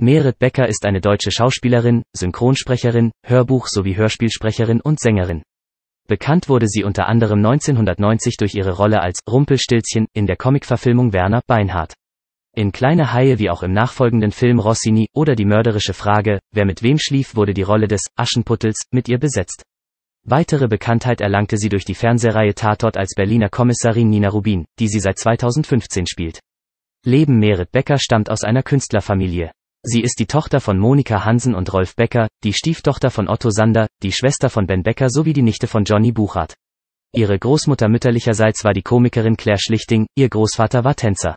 Merit Becker ist eine deutsche Schauspielerin, Synchronsprecherin, Hörbuch- sowie Hörspielsprecherin und Sängerin. Bekannt wurde sie unter anderem 1990 durch ihre Rolle als Rumpelstilzchen in der Comicverfilmung Werner Beinhardt. In Kleine Haie wie auch im nachfolgenden Film Rossini oder die mörderische Frage, wer mit wem schlief, wurde die Rolle des Aschenputtels mit ihr besetzt. Weitere Bekanntheit erlangte sie durch die Fernsehreihe Tatort als Berliner Kommissarin Nina Rubin, die sie seit 2015 spielt. Leben Merit Becker stammt aus einer Künstlerfamilie. Sie ist die Tochter von Monika Hansen und Rolf Becker, die Stieftochter von Otto Sander, die Schwester von Ben Becker sowie die Nichte von Johnny Buchart. Ihre Großmutter mütterlicherseits war die Komikerin Claire Schlichting, ihr Großvater war Tänzer.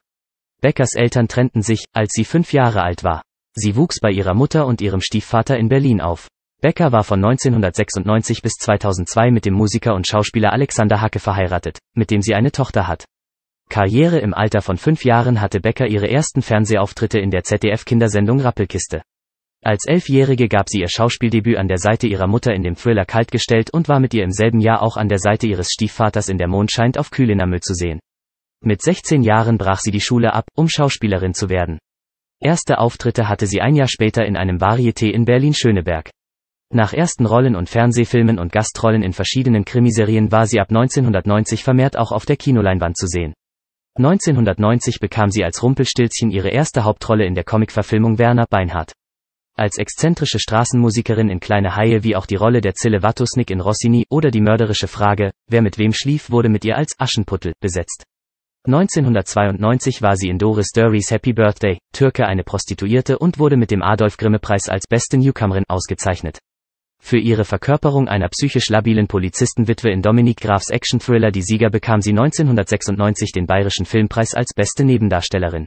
Beckers Eltern trennten sich, als sie fünf Jahre alt war. Sie wuchs bei ihrer Mutter und ihrem Stiefvater in Berlin auf. Becker war von 1996 bis 2002 mit dem Musiker und Schauspieler Alexander Hacke verheiratet, mit dem sie eine Tochter hat. Karriere im Alter von fünf Jahren hatte Becker ihre ersten Fernsehauftritte in der ZDF-Kindersendung Rappelkiste. Als Elfjährige gab sie ihr Schauspieldebüt an der Seite ihrer Mutter in dem Thriller Kaltgestellt und war mit ihr im selben Jahr auch an der Seite ihres Stiefvaters in Der Mondscheint scheint auf Kühlenamüll zu sehen. Mit 16 Jahren brach sie die Schule ab, um Schauspielerin zu werden. Erste Auftritte hatte sie ein Jahr später in einem Varieté in Berlin-Schöneberg. Nach ersten Rollen und Fernsehfilmen und Gastrollen in verschiedenen Krimiserien war sie ab 1990 vermehrt auch auf der Kinoleinwand zu sehen. 1990 bekam sie als Rumpelstilzchen ihre erste Hauptrolle in der Comicverfilmung Werner Beinhardt. Als exzentrische Straßenmusikerin in Kleine Haie wie auch die Rolle der Zille Wattusnik in Rossini oder die mörderische Frage, wer mit wem schlief, wurde mit ihr als Aschenputtel besetzt. 1992 war sie in Doris Durys Happy Birthday, Türke eine Prostituierte und wurde mit dem Adolf Grimme Preis als beste Newcomerin ausgezeichnet. Für ihre Verkörperung einer psychisch labilen Polizistenwitwe in Dominik Grafs Action-Thriller Die Sieger bekam sie 1996 den Bayerischen Filmpreis als beste Nebendarstellerin.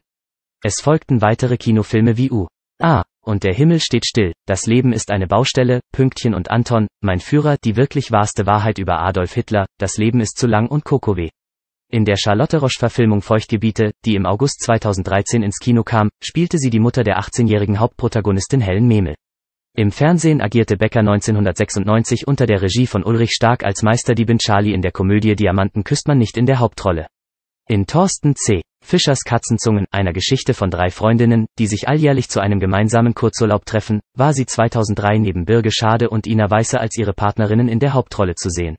Es folgten weitere Kinofilme wie U. A. Ah, und der Himmel steht still, das Leben ist eine Baustelle, Pünktchen und Anton, mein Führer, die wirklich wahrste Wahrheit über Adolf Hitler, das Leben ist zu lang und Kokoweh. In der Charlotte Roche-Verfilmung Feuchtgebiete, die im August 2013 ins Kino kam, spielte sie die Mutter der 18-jährigen Hauptprotagonistin Helen Memel. Im Fernsehen agierte Becker 1996 unter der Regie von Ulrich Stark als Meister Diebin Charlie in der Komödie Diamanten küsst man nicht in der Hauptrolle. In Thorsten C. Fischers Katzenzungen, einer Geschichte von drei Freundinnen, die sich alljährlich zu einem gemeinsamen Kurzurlaub treffen, war sie 2003 neben Birge Schade und Ina Weiße als ihre Partnerinnen in der Hauptrolle zu sehen.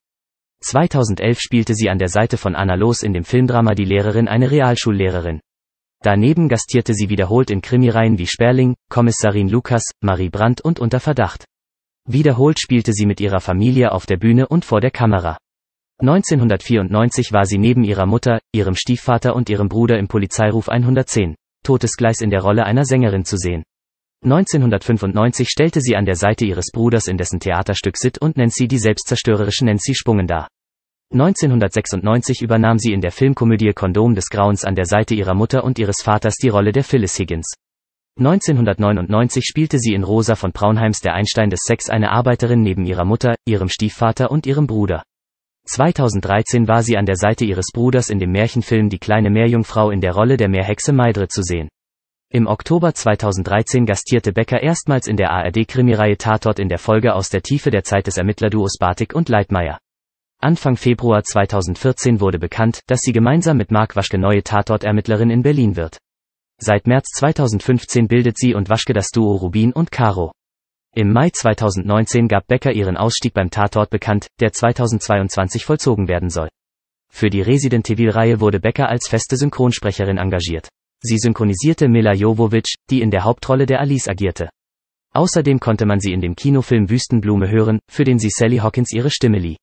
2011 spielte sie an der Seite von Anna Los in dem Filmdrama Die Lehrerin eine Realschullehrerin. Daneben gastierte sie wiederholt in Krimireihen wie Sperling, Kommissarin Lukas, Marie Brandt und Unter Verdacht. Wiederholt spielte sie mit ihrer Familie auf der Bühne und vor der Kamera. 1994 war sie neben ihrer Mutter, ihrem Stiefvater und ihrem Bruder im Polizeiruf 110, Totes Gleis in der Rolle einer Sängerin zu sehen. 1995 stellte sie an der Seite ihres Bruders in dessen Theaterstück Sid und Nancy die selbstzerstörerische Nancy Spungen dar. 1996 übernahm sie in der Filmkomödie Kondom des Grauens an der Seite ihrer Mutter und ihres Vaters die Rolle der Phyllis Higgins. 1999 spielte sie in Rosa von Braunheims Der Einstein des Sex eine Arbeiterin neben ihrer Mutter, ihrem Stiefvater und ihrem Bruder. 2013 war sie an der Seite ihres Bruders in dem Märchenfilm Die kleine Meerjungfrau in der Rolle der Meerhexe Maidre zu sehen. Im Oktober 2013 gastierte Becker erstmals in der ARD-Krimireihe Tatort in der Folge aus der Tiefe der Zeit des Ermittlerduos Bartik und Leitmeier. Anfang Februar 2014 wurde bekannt, dass sie gemeinsam mit Marc Waschke neue Tatort-Ermittlerin in Berlin wird. Seit März 2015 bildet sie und Waschke das Duo Rubin und Caro. Im Mai 2019 gab Becker ihren Ausstieg beim Tatort bekannt, der 2022 vollzogen werden soll. Für die Resident Evil-Reihe wurde Becker als feste Synchronsprecherin engagiert. Sie synchronisierte Mila Jovovich, die in der Hauptrolle der Alice agierte. Außerdem konnte man sie in dem Kinofilm Wüstenblume hören, für den sie Sally Hawkins ihre Stimme lieh.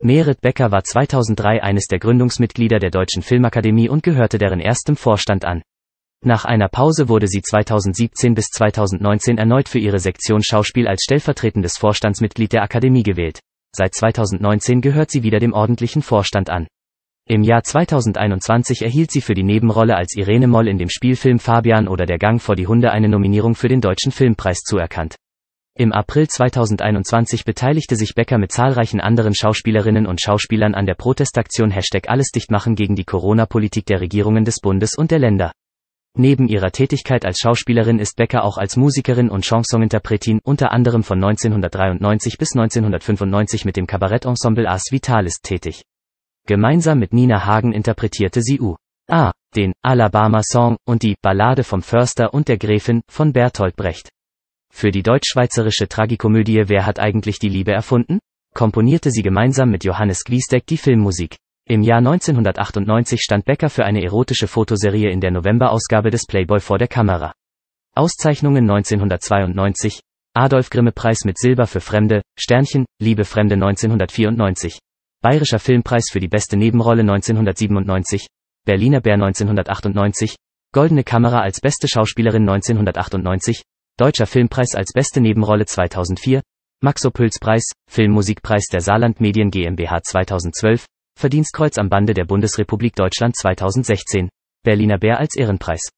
Merit Becker war 2003 eines der Gründungsmitglieder der Deutschen Filmakademie und gehörte deren erstem Vorstand an. Nach einer Pause wurde sie 2017 bis 2019 erneut für ihre Sektion Schauspiel als stellvertretendes Vorstandsmitglied der Akademie gewählt. Seit 2019 gehört sie wieder dem ordentlichen Vorstand an. Im Jahr 2021 erhielt sie für die Nebenrolle als Irene Moll in dem Spielfilm Fabian oder der Gang vor die Hunde eine Nominierung für den Deutschen Filmpreis zuerkannt. Im April 2021 beteiligte sich Becker mit zahlreichen anderen Schauspielerinnen und Schauspielern an der Protestaktion Hashtag Alles dichtmachen gegen die Corona-Politik der Regierungen des Bundes und der Länder. Neben ihrer Tätigkeit als Schauspielerin ist Becker auch als Musikerin und Chansoninterpretin unter anderem von 1993 bis 1995 mit dem Kabarettensemble As Vitalis tätig. Gemeinsam mit Nina Hagen interpretierte sie U. A. den Alabama Song und die Ballade vom Förster und der Gräfin von Bertolt Brecht. Für die deutschschweizerische Tragikomödie Wer hat eigentlich die Liebe erfunden? komponierte sie gemeinsam mit Johannes Gwiesdeck die Filmmusik. Im Jahr 1998 stand Becker für eine erotische Fotoserie in der Novemberausgabe des Playboy vor der Kamera. Auszeichnungen 1992, Adolf Grimme Preis mit Silber für Fremde, Sternchen, Liebe Fremde 1994, Bayerischer Filmpreis für die beste Nebenrolle 1997, Berliner Bär 1998, Goldene Kamera als beste Schauspielerin 1998, Deutscher Filmpreis als beste Nebenrolle 2004, Maxopülspreis, Filmmusikpreis der Saarland Medien GmbH 2012, Verdienstkreuz am Bande der Bundesrepublik Deutschland 2016, Berliner Bär als Ehrenpreis.